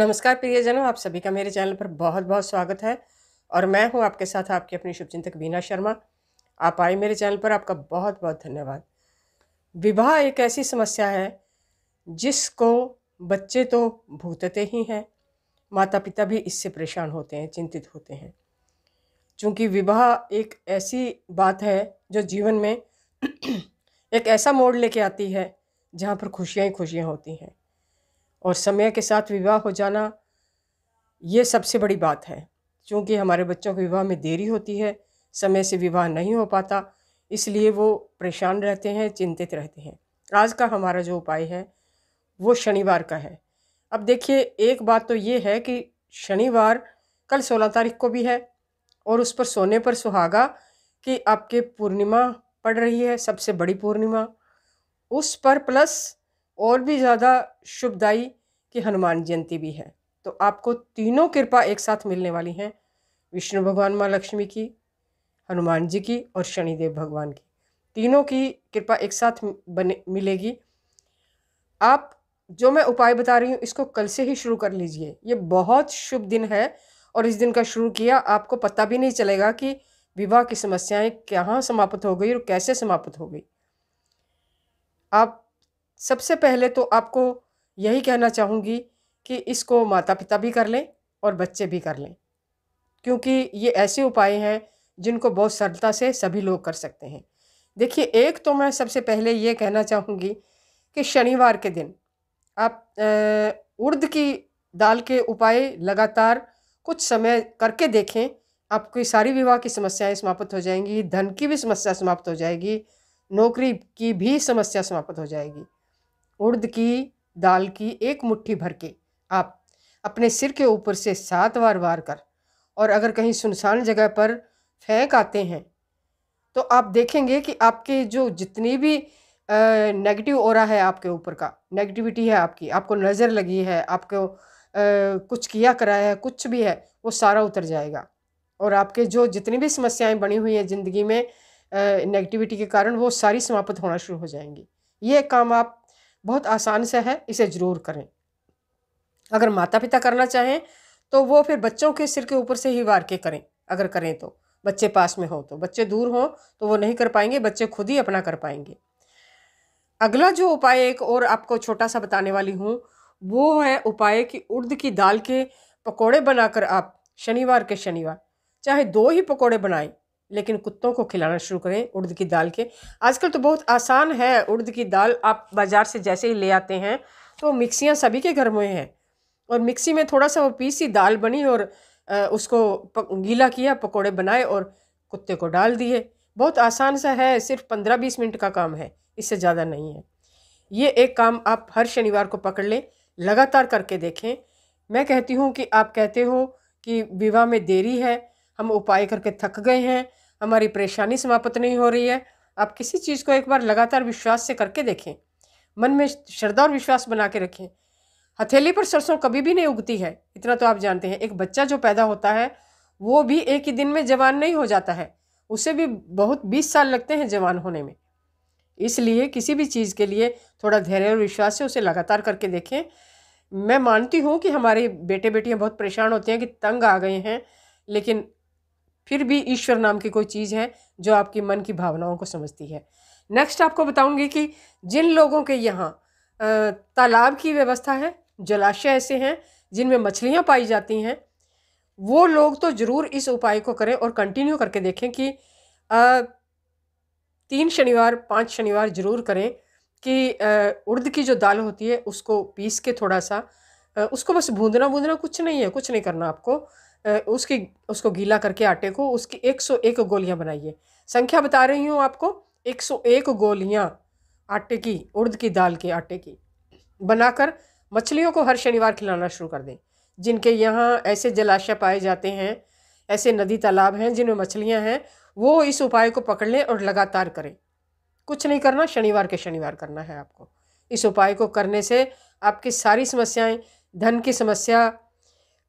नमस्कार प्रियजनों आप सभी का मेरे चैनल पर बहुत बहुत स्वागत है और मैं हूं आपके साथ आपकी अपनी शुभचिंतक वीना शर्मा आप आए मेरे चैनल पर आपका बहुत बहुत धन्यवाद विवाह एक ऐसी समस्या है जिसको बच्चे तो भूतते ही हैं माता पिता भी इससे परेशान होते हैं चिंतित होते हैं क्योंकि विवाह एक ऐसी बात है जो जीवन में एक ऐसा मोड़ लेके आती है जहाँ पर खुशियाँ ही खुशियाँ होती हैं और समय के साथ विवाह हो जाना ये सबसे बड़ी बात है क्योंकि हमारे बच्चों के विवाह में देरी होती है समय से विवाह नहीं हो पाता इसलिए वो परेशान रहते हैं चिंतित रहते हैं आज का हमारा जो उपाय है वो शनिवार का है अब देखिए एक बात तो ये है कि शनिवार कल सोलह तारीख को भी है और उस पर सोने पर सुहागा कि आपके पूर्णिमा पड़ रही है सबसे बड़ी पूर्णिमा उस पर प्लस और भी ज़्यादा शुभदायी कि हनुमान जयंती भी है तो आपको तीनों कृपा एक साथ मिलने वाली हैं विष्णु भगवान माँ लक्ष्मी की हनुमान जी की और शनिदेव भगवान की तीनों की कृपा एक साथ बने मिलेगी आप जो मैं उपाय बता रही हूँ इसको कल से ही शुरू कर लीजिए ये बहुत शुभ दिन है और इस दिन का शुरू किया आपको पता भी नहीं चलेगा कि विवाह की समस्याएं कहाँ समाप्त हो गई और कैसे समाप्त हो गई आप सबसे पहले तो आपको यही कहना चाहूँगी कि इसको माता पिता भी कर लें और बच्चे भी कर लें क्योंकि ये ऐसे उपाय हैं जिनको बहुत सरलता से सभी लोग कर सकते हैं देखिए एक तो मैं सबसे पहले ये कहना चाहूँगी कि शनिवार के दिन आप उर्द की दाल के उपाय लगातार कुछ समय करके देखें आपकी सारी विवाह की समस्याएं समाप्त हो जाएंगी धन की भी समस्या समाप्त हो जाएगी नौकरी की भी समस्या समाप्त हो जाएगी उर्द की दाल की एक मुट्ठी भर के आप अपने सिर के ऊपर से सात बार वार कर और अगर कहीं सुनसान जगह पर फेंक आते हैं तो आप देखेंगे कि आपके जो जितनी भी नेगेटिव और है आपके ऊपर का नेगेटिविटी है आपकी आपको नज़र लगी है आपको आ, कुछ किया कराया है कुछ भी है वो सारा उतर जाएगा और आपके जो जितनी भी समस्याएं बनी हुई हैं ज़िंदगी में नेगेटिविटी के कारण वो सारी समाप्त होना शुरू हो जाएंगी ये काम आप बहुत आसान से है इसे ज़रूर करें अगर माता पिता करना चाहें तो वो फिर बच्चों के सिर के ऊपर से ही वार के करें अगर करें तो बच्चे पास में हो तो बच्चे दूर हों तो वो नहीं कर पाएंगे बच्चे खुद ही अपना कर पाएंगे अगला जो उपाय एक और आपको छोटा सा बताने वाली हूँ वो है उपाय कि उर्द की दाल के पकोड़े बनाकर आप शनिवार के शनिवार चाहे दो ही पकोड़े बनाएं लेकिन कुत्तों को खिलाना शुरू करें उड़द की दाल के आजकल तो बहुत आसान है उड़द की दाल आप बाज़ार से जैसे ही ले आते हैं तो मिक्सियाँ सभी के घर में हैं और मिक्सी में थोड़ा सा वो पीसी दाल बनी और उसको गीला किया पकोड़े बनाए और कुत्ते को डाल दिए बहुत आसान सा है सिर्फ पंद्रह बीस मिनट का काम है इससे ज़्यादा नहीं है ये एक काम आप हर शनिवार को पकड़ लें लगातार करके देखें मैं कहती हूँ कि आप कहते हो कि विवाह में देरी है हम उपाय करके थक गए हैं हमारी परेशानी समाप्त नहीं हो रही है आप किसी चीज़ को एक बार लगातार विश्वास से करके देखें मन में श्रद्धा और विश्वास बना के रखें हथेली पर सरसों कभी भी नहीं उगती है इतना तो आप जानते हैं एक बच्चा जो पैदा होता है वो भी एक ही दिन में जवान नहीं हो जाता है उसे भी बहुत बीस साल लगते हैं जवान होने में इसलिए किसी भी चीज़ के लिए थोड़ा धैर्य और विश्वास से उसे लगातार करके देखें मैं मानती हूँ कि हमारे बेटे बेटियाँ बहुत परेशान होते हैं कि तंग आ गए हैं लेकिन फिर भी ईश्वर नाम की कोई चीज़ है जो आपकी मन की भावनाओं को समझती है नेक्स्ट आपको बताऊंगी कि जिन लोगों के यहाँ तालाब की व्यवस्था है जलाशय ऐसे हैं जिनमें मछलियाँ पाई जाती हैं वो लोग तो ज़रूर इस उपाय को करें और कंटिन्यू करके देखें कि आ, तीन शनिवार पाँच शनिवार ज़रूर करें कि उर्द की जो दाल होती है उसको पीस के थोड़ा सा आ, उसको बस भूंदना भूंदना कुछ नहीं है कुछ नहीं करना आपको उसकी उसको गीला करके आटे को उसकी एक सौ एक गोलियाँ बनाइए संख्या बता रही हूँ आपको एक सौ एक गोलियाँ आटे की उर्द की दाल के आटे की बनाकर मछलियों को हर शनिवार खिलाना शुरू कर दें जिनके यहाँ ऐसे जलाशय पाए जाते हैं ऐसे नदी तालाब हैं जिनमें मछलियाँ हैं वो इस उपाय को पकड़ लें और लगातार करें कुछ नहीं करना शनिवार के शनिवार करना है आपको इस उपाय को करने से आपकी सारी समस्याएं धन की समस्या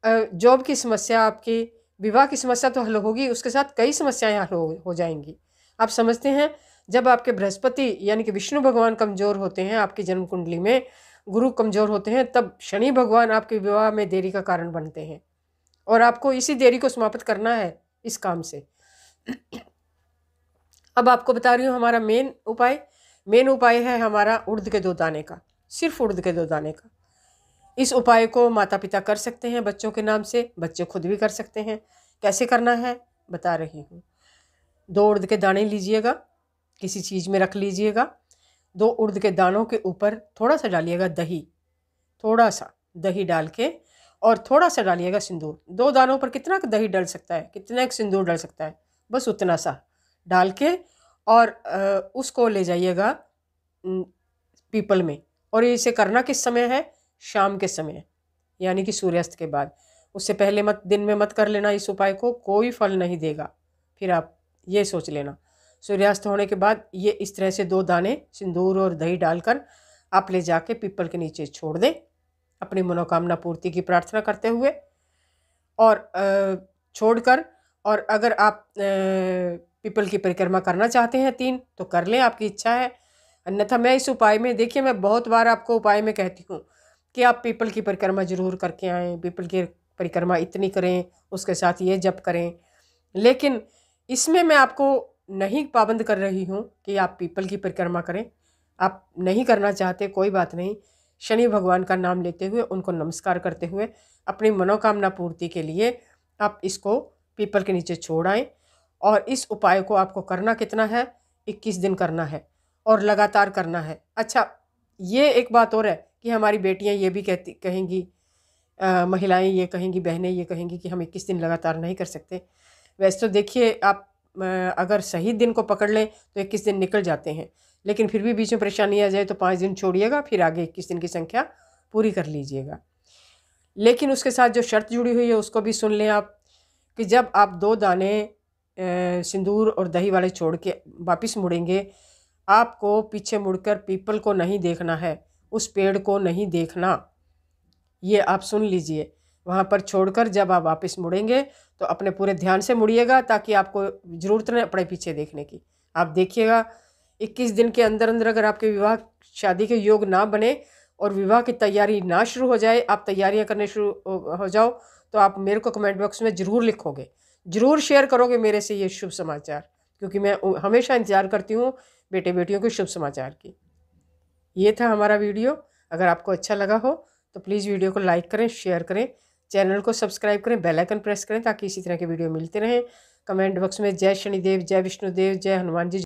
जॉब की समस्या आपकी विवाह की समस्या तो हल होगी उसके साथ कई समस्याएं हल हो, जाएंगी आप समझते हैं जब आपके बृहस्पति यानी कि विष्णु भगवान कमज़ोर होते हैं आपकी जन्म कुंडली में गुरु कमज़ोर होते हैं तब शनि भगवान आपके विवाह में देरी का कारण बनते हैं और आपको इसी देरी को समाप्त करना है इस काम से अब आपको बता रही हूँ हमारा मेन उपाय मेन उपाय है हमारा उर्द के दो दाने का सिर्फ उर्द के दो दाने का इस उपाय को माता पिता कर सकते हैं बच्चों के नाम से बच्चे खुद भी कर सकते हैं कैसे करना है बता रही हूँ दो उर्द के दाने लीजिएगा किसी चीज़ में रख लीजिएगा दो उर्द के दानों के ऊपर थोड़ा सा डालिएगा दही थोड़ा सा दही डाल के और थोड़ा सा डालिएगा सिंदूर दो दानों पर कितना दही डल सकता है कितना एक सिंदूर डल सकता है बस उतना सा डाल के और उसको ले जाइएगा पीपल में और इसे करना किस समय है शाम के समय यानी कि सूर्यास्त के बाद उससे पहले मत दिन में मत कर लेना इस उपाय को कोई फल नहीं देगा फिर आप ये सोच लेना सूर्यास्त होने के बाद ये इस तरह से दो दाने सिंदूर और दही डालकर आप ले जाके पीपल के नीचे छोड़ दें अपनी मनोकामना पूर्ति की प्रार्थना करते हुए और छोड़कर और अगर आप पीपल की परिक्रमा करना चाहते हैं तीन तो कर लें आपकी इच्छा है अन्यथा मैं इस उपाय में देखिए मैं बहुत बार आपको उपाय में कहती हूँ कि आप पीपल की परिक्रमा जरूर करके आएँ पीपल की परिक्रमा इतनी करें उसके साथ ये जप करें लेकिन इसमें मैं आपको नहीं पाबंद कर रही हूँ कि आप पीपल की परिक्रमा करें आप नहीं करना चाहते कोई बात नहीं शनि भगवान का नाम लेते हुए उनको नमस्कार करते हुए अपनी मनोकामना पूर्ति के लिए आप इसको पीपल के नीचे छोड़ आएँ और इस उपाय को आपको करना कितना है इक्कीस दिन करना है और लगातार करना है अच्छा ये एक बात और है कि हमारी बेटियां ये भी कहती कहेंगी महिलाएं ये कहेंगी बहनें ये कहेंगी कि हम इक्कीस दिन लगातार नहीं कर सकते वैसे तो देखिए आप अगर सही दिन को पकड़ लें तो इक्कीस दिन निकल जाते हैं लेकिन फिर भी बीच में परेशानी आ जाए तो पाँच दिन छोड़िएगा फिर आगे इक्कीस दिन की संख्या पूरी कर लीजिएगा लेकिन उसके साथ जो शर्त जुड़ी हुई है उसको भी सुन लें आप कि जब आप दो दाने सिंदूर और दही वाले छोड़ के वापस मुड़ेंगे आपको पीछे मुड़कर पीपल को नहीं देखना है उस पेड़ को नहीं देखना ये आप सुन लीजिए वहाँ पर छोड़कर जब आप वापस मुड़ेंगे तो अपने पूरे ध्यान से मुड़िएगा ताकि आपको ज़रूरत नहीं अपने पीछे देखने की आप देखिएगा 21 दिन के अंदर अंदर अगर आपके विवाह शादी के योग ना बने और विवाह की तैयारी ना शुरू हो जाए आप तैयारियां करने शुरू हो जाओ तो आप मेरे को कमेंट बॉक्स में ज़रूर लिखोगे ज़रूर शेयर करोगे मेरे से ये शुभ समाचार क्योंकि मैं हमेशा इंतज़ार करती हूँ बेटे बेटियों के शुभ समाचार की ये था हमारा वीडियो अगर आपको अच्छा लगा हो तो प्लीज़ वीडियो को लाइक करें शेयर करें चैनल को सब्सक्राइब करें बेल आइकन प्रेस करें ताकि इसी तरह के वीडियो मिलते रहें कमेंट बॉक्स में जय शनिदेव जय विष्णुदेव जय हनुमान जी